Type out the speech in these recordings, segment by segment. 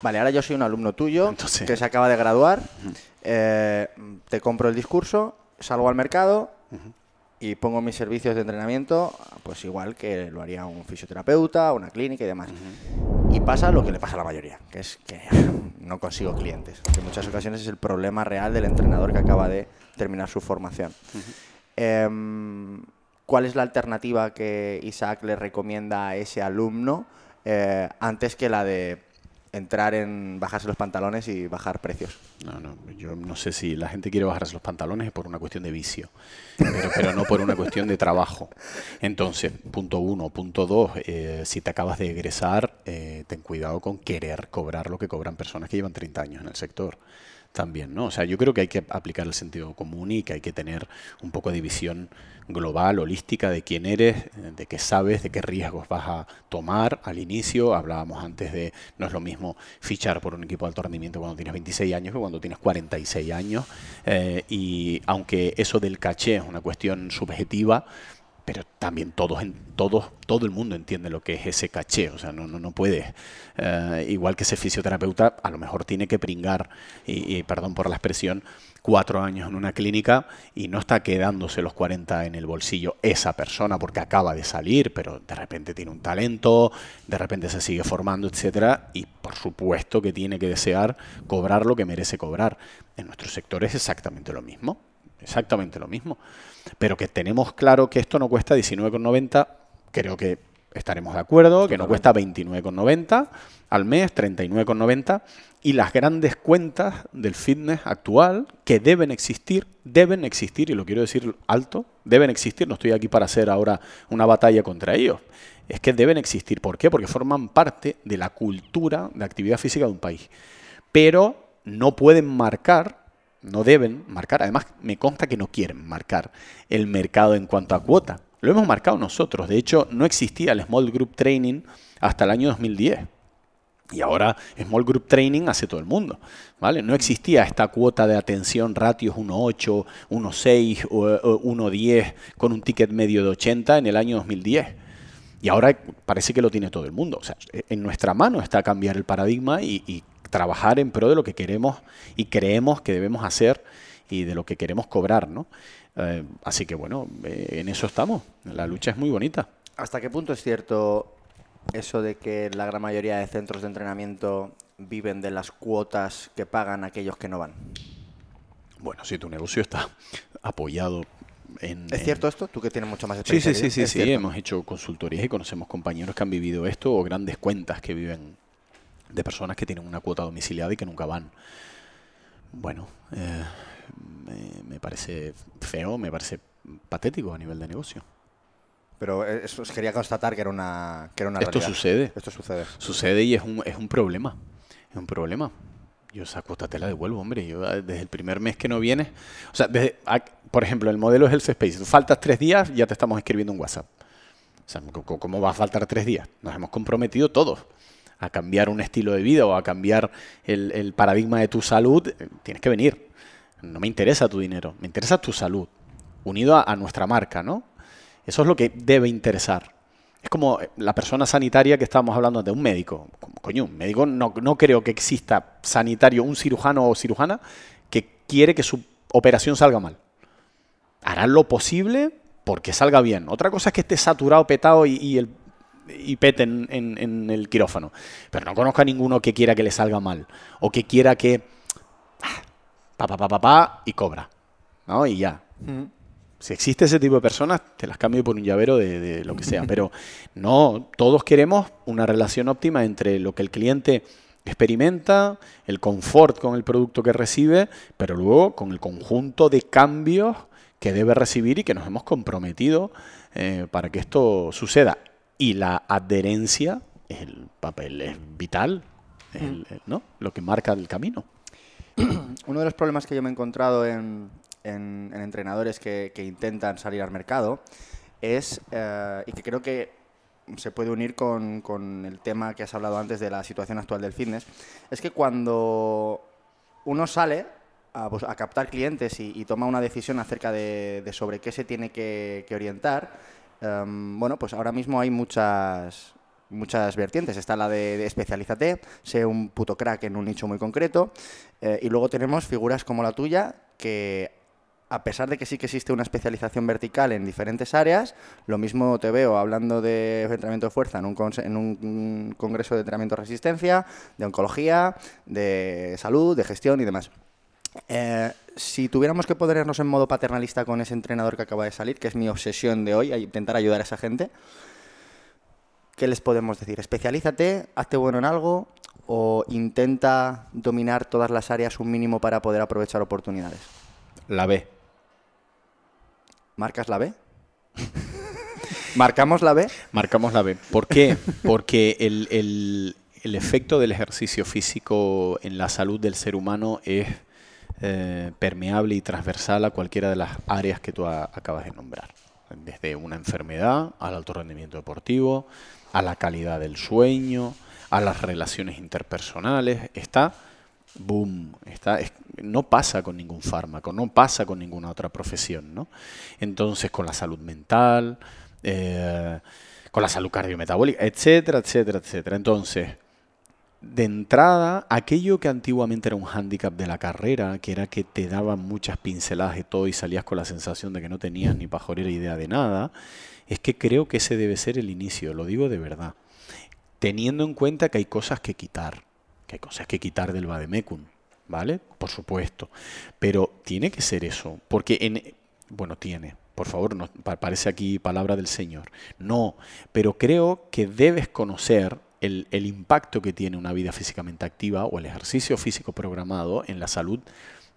Vale, ahora yo soy un alumno tuyo que se acaba de graduar, eh, te compro el discurso, salgo al mercado y pongo mis servicios de entrenamiento, pues igual que lo haría un fisioterapeuta, una clínica y demás. Y pasa lo que le pasa a la mayoría, que es que no consigo clientes, que en muchas ocasiones es el problema real del entrenador que acaba de terminar su formación. Em, ¿Cuál es la alternativa que Isaac le recomienda a ese alumno eh, antes que la de entrar en bajarse los pantalones y bajar precios. No, no, yo no sé si la gente quiere bajarse los pantalones por una cuestión de vicio, pero, no por una cuestión de trabajo. Entonces, punto uno. Punto dos, eh, si te acabas de egresar, eh, ten cuidado con querer cobrar lo que cobran personas que llevan 30 años en el sector también, ¿no? O sea, yo creo que hay que aplicar el sentido común y que hay que tener un poco de visión global, holística de quién eres, de qué sabes, de qué riesgos vas a tomar al inicio. Hablábamos antes de no es lo mismo fichar por un equipo de alto rendimiento cuando tienes 26 años que cuando tienes 46 años. Eh, y aunque eso del caché es una cuestión subjetiva, pero también todos, todos, todo el mundo entiende lo que es ese caché, o sea, no, no, no eh, igual que ese fisioterapeuta, a lo mejor tiene que pringar, y, perdón por la expresión, cuatro años en una clínica y no está quedándose los 40 en el bolsillo esa persona porque acaba de salir, pero de repente tiene un talento, de repente se sigue formando, etcétera, y por supuesto que tiene que desear cobrar lo que merece cobrar. En nuestro sector es exactamente lo mismo exactamente lo mismo. Pero que tenemos claro que esto no cuesta 19,90, creo que estaremos de acuerdo, que no cuesta 29,90 al mes, 39,90, y las grandes cuentas del fitness actual que deben existir, deben existir, y lo quiero decir alto, deben existir, no estoy aquí para hacer ahora una batalla contra ellos, es que deben existir. ¿Por qué? Porque forman parte de la cultura de actividad física de un país. Pero no pueden marcar no deben marcar. Además, me consta que no quieren marcar el mercado en cuanto a cuota. Lo hemos marcado nosotros. De hecho, no existía el Small Group Training hasta el año 2010. Y ahora Small Group Training hace todo el mundo. ¿vale? No existía esta cuota de atención ratios 1.8, 1.6 o 1.10 con un ticket medio de 80 en el año 2010. Y ahora parece que lo tiene todo el mundo. O sea, en nuestra mano está cambiar el paradigma y, y trabajar en pro de lo que queremos y creemos que debemos hacer y de lo que queremos cobrar, ¿no? Eh, así que bueno, eh, en eso estamos. La lucha es muy bonita. ¿Hasta qué punto es cierto eso de que la gran mayoría de centros de entrenamiento viven de las cuotas que pagan aquellos que no van? Bueno, si tu negocio está apoyado en, ¿Es cierto esto? Tú que tienes mucho más experiencia. Sí, sí, sí, sí, sí. Hemos hecho consultorías y conocemos compañeros que han vivido esto o grandes cuentas que viven de personas que tienen una cuota domiciliada y que nunca van. Bueno, eh, me, parece feo, me parece patético a nivel de negocio. Pero eh, eso, quería constatar que era una, que Esto sucede. Esto sucede. Sucede y es un, es un problema. Es un problema. Yo esa cuota te la devuelvo, hombre. Yo ah, desde el primer mes que no vienes... O sea, ah, por ejemplo, el modelo es el space. faltas tres días, ya te estamos escribiendo un WhatsApp. ¿cómo va a faltar tres días? Nos hemos comprometido todos a cambiar un estilo de vida o a cambiar el, paradigma de tu salud, eh, tienes que venir. No me interesa tu dinero, me interesa tu salud, unido a, nuestra marca, ¿no? Eso es lo que debe interesar. Es como eh, la persona sanitaria que estábamos hablando de un médico. Coño, un médico no, no creo que exista sanitario, un cirujano o cirujana que quiere que su operación salga mal. Hará lo posible porque salga bien. Otra cosa es que esté saturado, petado y el y peten en, el quirófano. Pero no conozco a ninguno que quiera que le salga mal o que quiera que... Ah, pa, pa, pa, pa, y cobra. ¿No? Y ya. Mm. Si existe ese tipo de personas, te las cambio por un llavero de, lo que sea. Pero no, todos queremos una relación óptima entre lo que el cliente experimenta, el confort con el producto que recibe, pero luego con el conjunto de cambios que debe recibir y que nos hemos comprometido eh, para que esto suceda. Y la adherencia, el papel es vital, ¿no? lo que marca el camino. Uno de los problemas que yo me he encontrado en, entrenadores que, intentan salir al mercado es, eh, y que creo que se puede unir con, el tema que has hablado antes de la situación actual del fitness, es que cuando uno sale a, pues, captar clientes y, toma una decisión acerca de, sobre qué se tiene que, orientar, Em, bueno, pues ahora mismo hay muchas, muchas vertientes. Está la de, especialízate, sé un puto crack en un nicho muy concreto. Eh, y luego tenemos figuras como la tuya que a pesar de que sí que existe una especialización vertical en diferentes áreas, lo mismo te veo hablando de entrenamiento de fuerza en un, en un congreso de entrenamiento de resistencia, de oncología, de salud, de gestión y demás. Eh, si tuviéramos que ponernos en modo paternalista con ese entrenador que acaba de salir, que es mi obsesión de hoy, a intentar ayudar a esa gente, ¿qué les podemos decir? Especialízate, hazte bueno en algo o intenta dominar todas las áreas un mínimo para poder aprovechar oportunidades. La B. ¿Marcas la B? ¿Marcamos la B? Marcamos la B. ¿Por qué? Porque el, el efecto del ejercicio físico en la salud del ser humano es eh, permeable y transversal a cualquiera de las áreas que tú acabas de nombrar. Desde una enfermedad, al alto rendimiento deportivo, a la calidad del sueño, a las relaciones interpersonales. Está, boom, está, no pasa con ningún fármaco, no pasa con ninguna otra profesión. Entonces, con la salud mental, eh, con la salud cardiometabólica, etcétera, etcétera, etcétera. Entonces, de entrada, aquello que antiguamente era un hándicap de la carrera, que era que te daban muchas pinceladas de todo y salías con la sensación de que no tenías ni pajorera idea de nada, es que creo que ese debe ser el inicio, lo digo de verdad, teniendo en cuenta que hay cosas que quitar, que hay cosas que quitar del Bademecum, ¿vale? Por supuesto, pero tiene que ser eso, porque en... Bueno, tiene, por favor, no, parece aquí palabra del Señor. No, pero creo que debes conocer el, impacto que tiene una vida físicamente activa o el ejercicio físico programado en la salud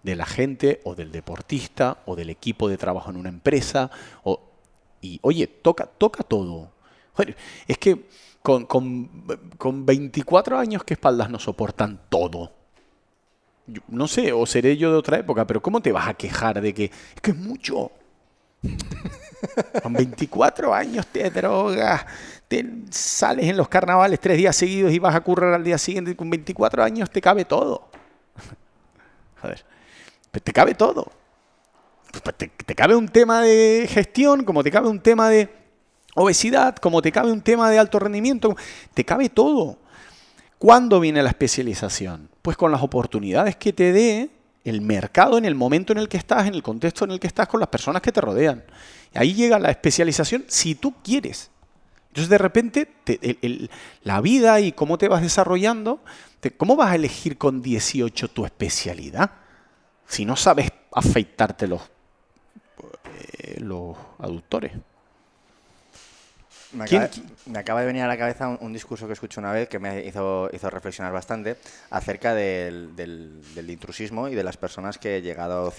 de la gente o del deportista o del equipo de trabajo en una empresa. O, y oye, toca, toca todo. es que con, con, con 24 años que espaldas no soportan todo. no sé, o seré yo de otra época, pero ¿cómo te vas a quejar de que es que es mucho? Con 24 años te drogas, sales en los carnavales tres días seguidos y vas a currar al día siguiente con 24 años, te cabe todo. a pues te cabe todo. Pues, pues, te, te cabe un tema de gestión, como te cabe un tema de obesidad, como te cabe un tema de alto rendimiento, te cabe todo. ¿Cuándo viene la especialización? Pues con las oportunidades que te dé el mercado en el momento en el que estás, en el contexto en el que estás, con las personas que te rodean. Ahí llega la especialización si tú quieres. Entonces de repente la vida y cómo te vas desarrollando, ¿cómo vas a elegir con 18 tu especialidad? Si no sabes afeitarte los, eh, los aductores. Me acaba, de venir a la cabeza un, discurso que escuché una vez que me hizo, hizo reflexionar bastante acerca del, intrusismo y de las personas que, llegado a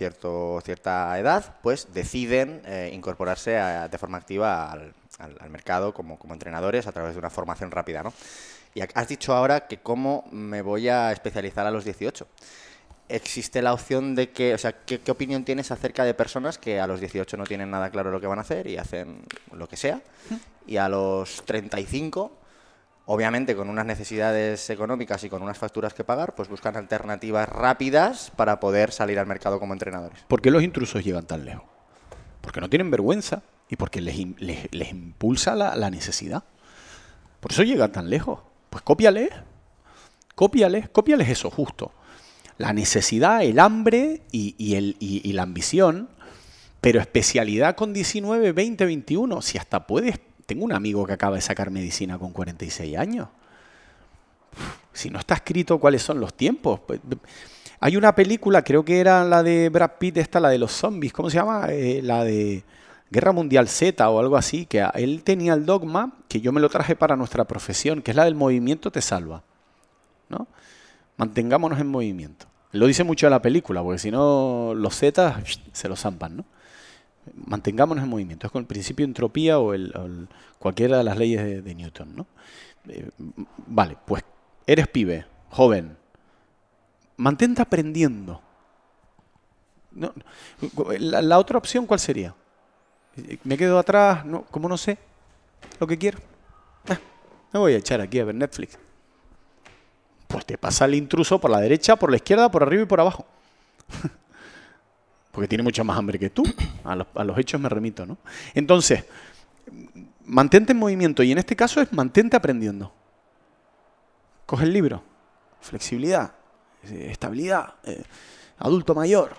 cierta edad, pues deciden eh, incorporarse de forma activa al, al, mercado como, como, entrenadores a través de una formación rápida, ¿no? Y has dicho ahora que cómo me voy a especializar a los 18. ¿Existe la opción de que, o sea, ¿qué, opinión tienes acerca de personas que a los 18 no tienen nada claro lo que van a hacer y hacen lo que sea? Y a los 35 obviamente con unas necesidades económicas y con unas facturas que pagar, pues buscan alternativas rápidas para poder salir al mercado como entrenadores. ¿Por qué los intrusos llegan tan lejos? Porque no tienen vergüenza, y porque les, les, impulsa la, necesidad. Por eso llegan tan lejos. Pues cópiales, cópiales, cópiales eso, justo. La necesidad, el hambre y, el, la ambición, pero especialidad con 19, 20, 21. Si hasta puedes, tengo un amigo que acaba de sacar medicina con 46 años. Si no está escrito cuáles son los tiempos. Pues, hay una película, creo que era la de Brad Pitt, esta, la de los zombies, ¿cómo se llama? Eh, la de... Guerra Mundial Z o algo así, que él tenía el dogma que yo me lo traje para nuestra profesión, que es la del movimiento te salva. ¿no? Mantengámonos en movimiento. Lo dice mucho la película, porque si no los Z se los zampan, ¿no? Mantengámonos en movimiento. Es con el principio de entropía o, cualquiera de las leyes de, Newton, eh, vale, pues eres pibe, joven. Mantente aprendiendo. No, la otra opción, ¿cuál sería? me quedo atrás, no, como no sé lo que quiero. Ah, me voy a echar aquí a ver Netflix. Pues te pasa el intruso por la derecha, por la izquierda, por arriba y por abajo. Porque tiene mucha más hambre que tú. A los, hechos me remito, ¿no? Entonces, mantente en movimiento y en este caso es mantente aprendiendo. Coge el libro. Flexibilidad, eh, estabilidad, eh, adulto mayor,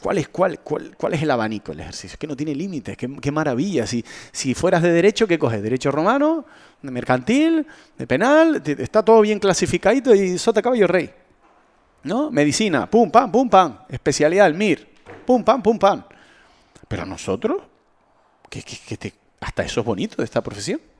¿Cuál es, cuál, cuál, ¿Cuál es el abanico del ejercicio? Es que no tiene límites, qué, qué, maravilla. Si, si fueras de derecho, ¿qué coges? ¿Derecho romano? ¿De mercantil? ¿De penal? Está todo bien clasificadito y sota caballo rey. ¿No? Medicina, pum, pam, pum, pam. Especialidad del MIR, pum, pam, pum, pam. Pero nosotros, que, hasta eso es bonito de esta profesión.